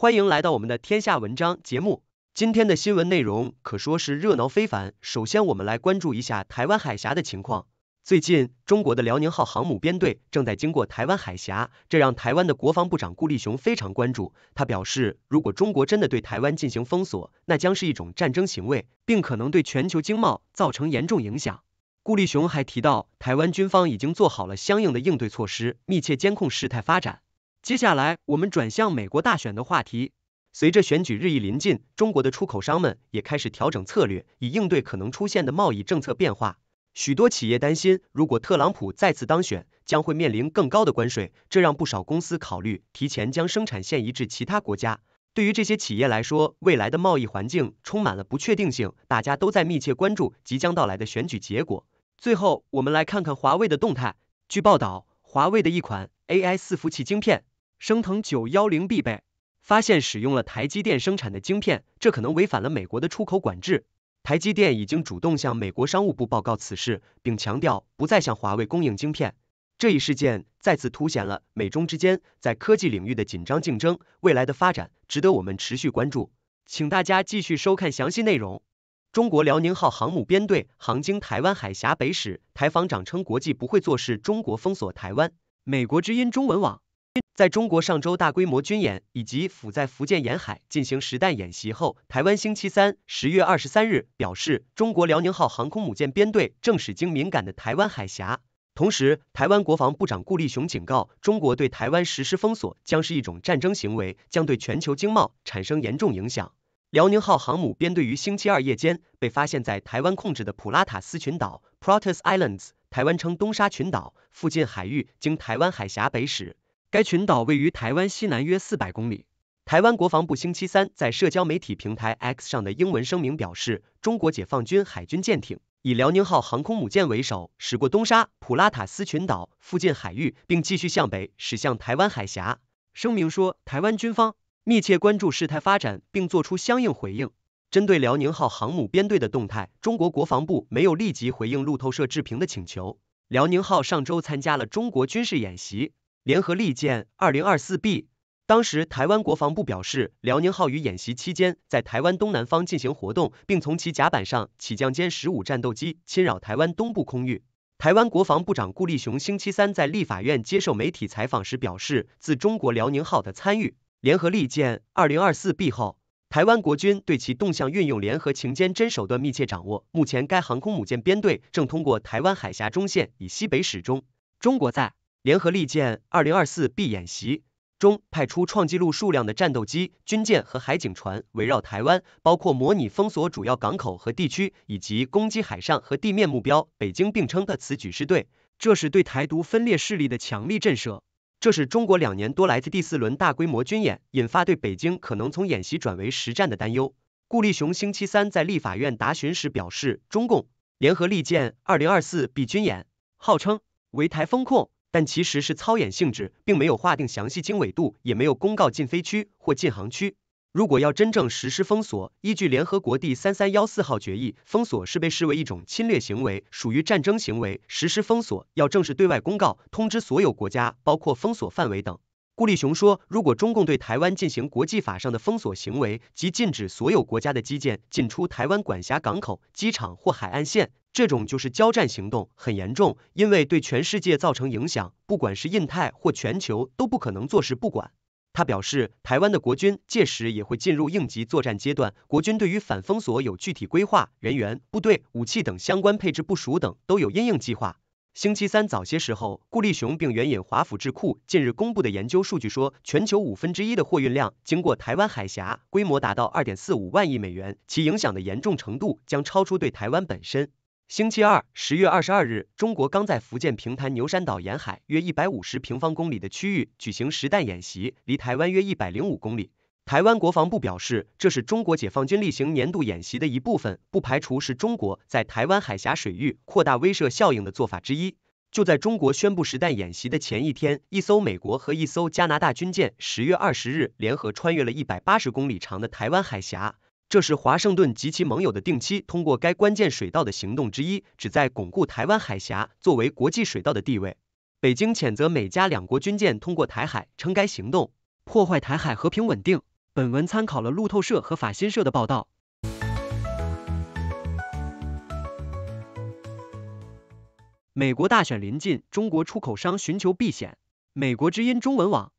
欢迎来到我们的天下文章节目。今天的新闻内容可说是热闹非凡。首先，我们来关注一下台湾海峡的情况。最近，中国的辽宁号航母编队正在经过台湾海峡，这让台湾的国防部长顾立雄非常关注。他表示，如果中国真的对台湾进行封锁，那将是一种战争行为，并可能对全球经贸造成严重影响。顾立雄还提到，台湾军方已经做好了相应的应对措施，密切监控事态发展。接下来我们转向美国大选的话题。随着选举日益临近，中国的出口商们也开始调整策略，以应对可能出现的贸易政策变化。许多企业担心，如果特朗普再次当选，将会面临更高的关税，这让不少公司考虑提前将生产线移至其他国家。对于这些企业来说，未来的贸易环境充满了不确定性，大家都在密切关注即将到来的选举结果。最后，我们来看看华为的动态。据报道，华为的一款 AI 四服务器晶片。升腾九幺零必备，发现使用了台积电生产的晶片，这可能违反了美国的出口管制。台积电已经主动向美国商务部报告此事，并强调不再向华为供应晶片。这一事件再次凸显了美中之间在科技领域的紧张竞争。未来的发展值得我们持续关注。请大家继续收看详细内容。中国辽宁号航母编队航经台湾海峡北史，台防长称国际不会坐视中国封锁台湾。美国之音中文网。在中国上周大规模军演以及赴在福建沿海进行实弹演习后，台湾星期三十月二十三日表示，中国辽宁号航空母舰编队正驶经敏感的台湾海峡。同时，台湾国防部长顾立雄警告，中国对台湾实施封锁将是一种战争行为，将对全球经贸产生严重影响。辽宁号航母编队于星期二夜间被发现，在台湾控制的普拉塔斯群岛 （Pratas Islands，台湾称东沙群岛）附近海域，经台湾海峡北驶。该群岛位于台湾西南约四百公里。台湾国防部星期三在社交媒体平台 X 上的英文声明表示，中国解放军海军舰艇以“辽宁号”航空母舰为首，驶过东沙、普拉塔斯群岛附近海域，并继续向北驶向台湾海峡。声明说，台湾军方密切关注事态发展，并作出相应回应。针对“辽宁号”航母编队的动态，中国国防部没有立即回应路透社置评的请求。“辽宁号”上周参加了中国军事演习。联合利剑二零二四 B，当时台湾国防部表示，辽宁号于演习期间在台湾东南方进行活动，并从其甲板上起降歼十五战斗机，侵扰台湾东部空域。台湾国防部长顾立雄星期三在立法院接受媒体采访时表示，自中国辽宁号的参与联合利剑二零二四 B 后，台湾国军对其动向运用联合情监真手段密切掌握。目前，该航空母舰编队正通过台湾海峡中线以西北驶中中国在。联合利剑二零二四 B 演习中，派出创纪录数量的战斗机、军舰和海警船围绕台湾，包括模拟封锁主要港口和地区，以及攻击海上和地面目标。北京并称的此举是对，这是对台独分裂势力的强力震慑。这是中国两年多来的第四轮大规模军演，引发对北京可能从演习转为实战的担忧。顾立雄星期三在立法院答询时表示，中共联合利剑二零二四 B 军演，号称围台风控。但其实是操演性质，并没有划定详细经纬度，也没有公告禁飞区或禁航区。如果要真正实施封锁，依据联合国第三三幺四号决议，封锁是被视为一种侵略行为，属于战争行为。实施封锁要正式对外公告，通知所有国家，包括封锁范围等。顾立雄说，如果中共对台湾进行国际法上的封锁行为即禁止所有国家的基建进出台湾管辖港口、机场或海岸线，这种就是交战行动，很严重，因为对全世界造成影响，不管是印太或全球，都不可能坐视不管。他表示，台湾的国军届时也会进入应急作战阶段，国军对于反封锁有具体规划，人员、部队、武器等相关配置部署等都有应应计划。星期三早些时候，顾立雄并援引华府智库近日公布的研究数据说，全球五分之一的货运量经过台湾海峡，规模达到二点四五万亿美元，其影响的严重程度将超出对台湾本身。星期二，十月二十二日，中国刚在福建平潭牛山岛沿海约一百五十平方公里的区域举行实弹演习，离台湾约一百零五公里。台湾国防部表示，这是中国解放军例行年度演习的一部分，不排除是中国在台湾海峡水域扩大威慑效应的做法之一。就在中国宣布实弹演习的前一天，一艘美国和一艘加拿大军舰十月二十日联合穿越了一百八十公里长的台湾海峡，这是华盛顿及其盟友的定期通过该关键水道的行动之一，旨在巩固台湾海峡作为国际水道的地位。北京谴责美加两国军舰通过台海，称该行动破坏台海和平稳定。本文参考了路透社和法新社的报道。美国大选临近，中国出口商寻求避险。美国之音中文网。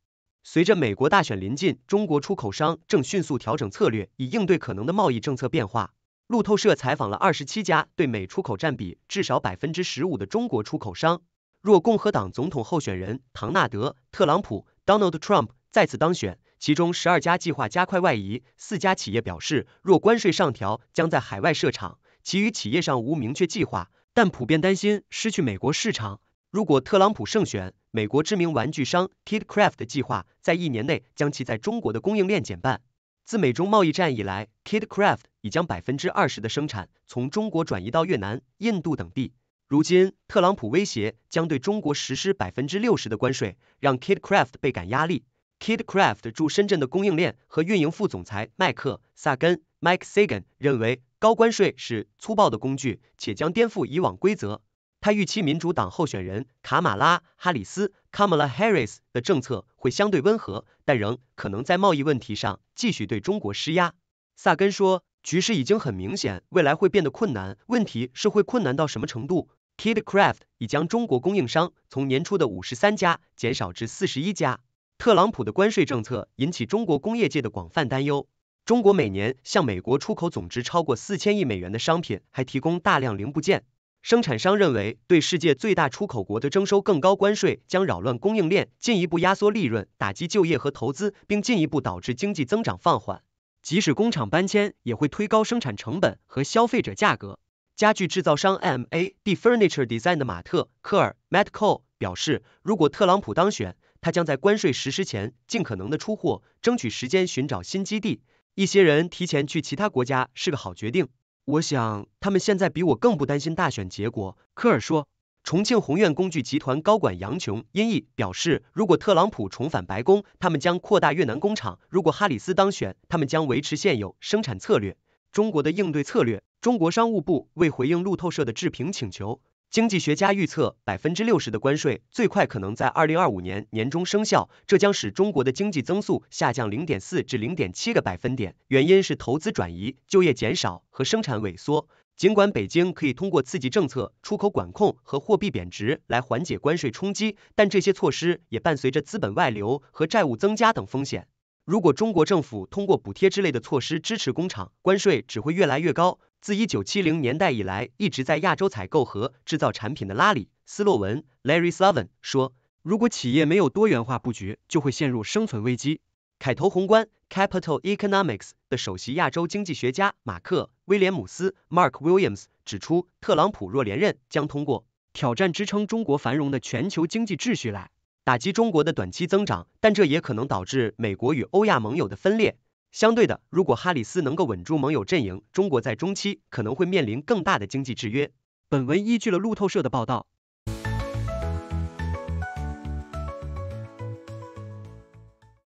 随着美国大选临近，中国出口商正迅速调整策略，以应对可能的贸易政策变化。路透社采访了二十七家对美出口占比至少百分之十五的中国出口商。若共和党总统候选人唐纳德·特朗普 （Donald Trump） 再次当选，其中十二家计划加快外移，四家企业表示若关税上调，将在海外设厂；其余企业尚无明确计划，但普遍担心失去美国市场。如果特朗普胜选，美国知名玩具商 Kid Craft 计划在一年内将其在中国的供应链减半。自美中贸易战以来，Kid Craft 已将百分之二十的生产从中国转移到越南、印度等地。如今，特朗普威胁将对中国实施百分之六十的关税，让 Kid Craft 倍感压力。KidCraft 驻深圳的供应链和运营副总裁麦克萨根 （Mike Sagan） 认为，高关税是粗暴的工具，且将颠覆以往规则。他预期民主党候选人卡马拉·哈里斯 （Kamala Harris） 的政策会相对温和，但仍可能在贸易问题上继续对中国施压。萨根说：“局势已经很明显，未来会变得困难。问题是会困难到什么程度？”KidCraft 已将中国供应商从年初的五十三家减少至四十一家。特朗普的关税政策引起中国工业界的广泛担忧。中国每年向美国出口总值超过四千亿美元的商品，还提供大量零部件。生产商认为，对世界最大出口国的征收更高关税将扰乱供应链，进一步压缩利润，打击就业和投资，并进一步导致经济增长放缓。即使工厂搬迁，也会推高生产成本和消费者价格。家具制造商 M A D Furniture Design 的马特·科尔 （Matt Cole） 表示，如果特朗普当选，他将在关税实施前尽可能的出货，争取时间寻找新基地。一些人提前去其他国家是个好决定。我想他们现在比我更不担心大选结果。科尔说，重庆宏愿工具集团高管杨琼（音译）表示，如果特朗普重返白宫，他们将扩大越南工厂；如果哈里斯当选，他们将维持现有生产策略。中国的应对策略，中国商务部为回应路透社的置评请求。经济学家预测，百分之六十的关税最快可能在二零二五年年中生效，这将使中国的经济增速下降零点四至零点七个百分点。原因是投资转移、就业减少和生产萎缩。尽管北京可以通过刺激政策、出口管控和货币贬值来缓解关税冲击，但这些措施也伴随着资本外流和债务增加等风险。如果中国政府通过补贴之类的措施支持工厂，关税只会越来越高。自1970年代以来，一直在亚洲采购和制造产品的拉里·斯洛文 （Larry s l a v e n 说：“如果企业没有多元化布局，就会陷入生存危机。”凯投宏观 （Capital Economics） 的首席亚洲经济学家马克·威廉姆斯 （Mark Williams） 指出，特朗普若连任，将通过挑战支撑中国繁荣的全球经济秩序来打击中国的短期增长，但这也可能导致美国与欧亚盟友的分裂。相对的，如果哈里斯能够稳住盟友阵营，中国在中期可能会面临更大的经济制约。本文依据了路透社的报道。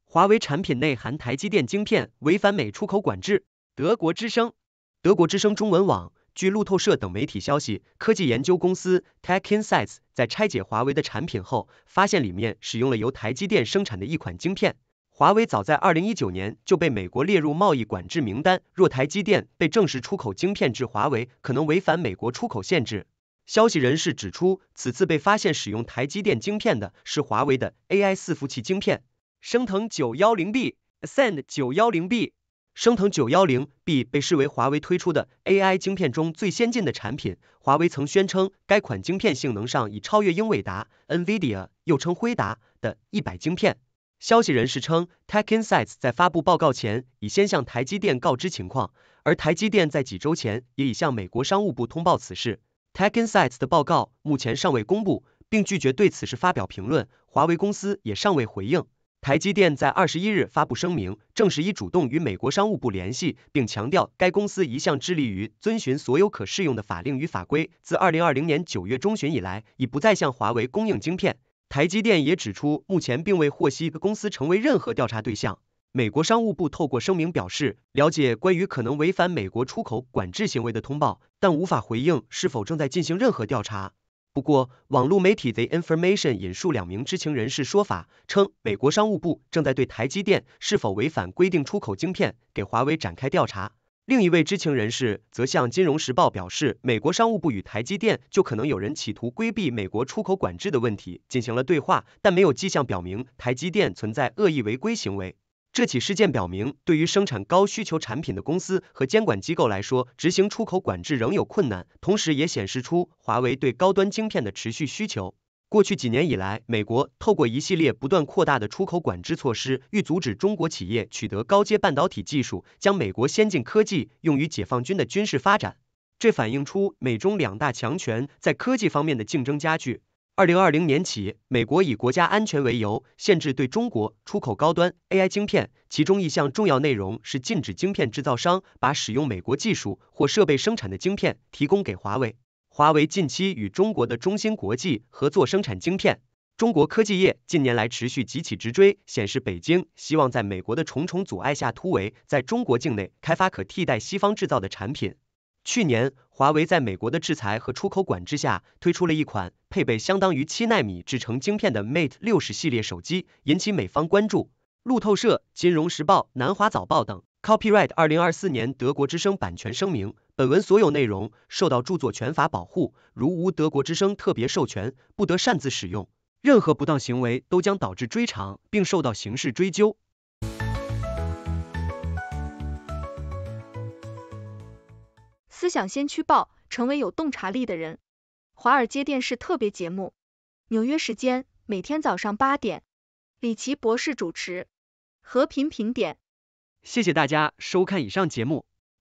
华为产品内含台积电晶片，违反美出口管制。德国之声，德国之声中文网，据路透社等媒体消息，科技研究公司 TechInsights 在拆解华为的产品后，发现里面使用了由台积电生产的一款晶片。华为早在二零一九年就被美国列入贸易管制名单。若台积电被正式出口晶片至华为，可能违反美国出口限制。消息人士指出，此次被发现使用台积电晶片的是华为的 AI 四服器晶片——升腾九幺零 B、Ascend 九幺零 B。升腾九幺零 B 被视为华为推出的 AI 晶片中最先进的产品。华为曾宣称，该款晶片性能上已超越英伟达 （NVIDIA，又称辉达）的一百晶片。消息人士称，TechInsights 在发布报告前已先向台积电告知情况，而台积电在几周前也已向美国商务部通报此事。TechInsights 的报告目前尚未公布，并拒绝对此事发表评论。华为公司也尚未回应。台积电在二十一日发布声明，证实已主动与美国商务部联系，并强调该公司一向致力于遵循所有可适用的法令与法规，自二零二零年九月中旬以来已不再向华为供应晶片。台积电也指出，目前并未获悉公司成为任何调查对象。美国商务部透过声明表示，了解关于可能违反美国出口管制行为的通报，但无法回应是否正在进行任何调查。不过，网络媒体 The Information 引述两名知情人士说法，称美国商务部正在对台积电是否违反规定出口晶片给华为展开调查。另一位知情人士则向《金融时报》表示，美国商务部与台积电就可能有人企图规避美国出口管制的问题进行了对话，但没有迹象表明台积电存在恶意违规行为。这起事件表明，对于生产高需求产品的公司和监管机构来说，执行出口管制仍有困难，同时也显示出华为对高端晶片的持续需求。过去几年以来，美国透过一系列不断扩大的出口管制措施，欲阻止中国企业取得高阶半导体技术，将美国先进科技用于解放军的军事发展。这反映出美中两大强权在科技方面的竞争加剧。二零二零年起，美国以国家安全为由，限制对中国出口高端 AI 晶片。其中一项重要内容是禁止晶片制造商把使用美国技术或设备生产的晶片提供给华为。华为近期与中国的中芯国际合作生产晶片。中国科技业近年来持续急起直追，显示北京希望在美国的重重阻碍下突围，在中国境内开发可替代西方制造的产品。去年，华为在美国的制裁和出口管制下，推出了一款配备相当于七纳米制成晶片的 Mate 六十系列手机，引起美方关注。路透社、金融时报、南华早报等。Copyright 二零二四年德国之声版权声明。本文所有内容受到著作权法保护，如无德国之声特别授权，不得擅自使用。任何不当行为都将导致追偿，并受到刑事追究。思想先驱报，成为有洞察力的人。华尔街电视特别节目，纽约时间每天早上八点，李奇博士主持。和平评点。谢谢大家收看以上节目。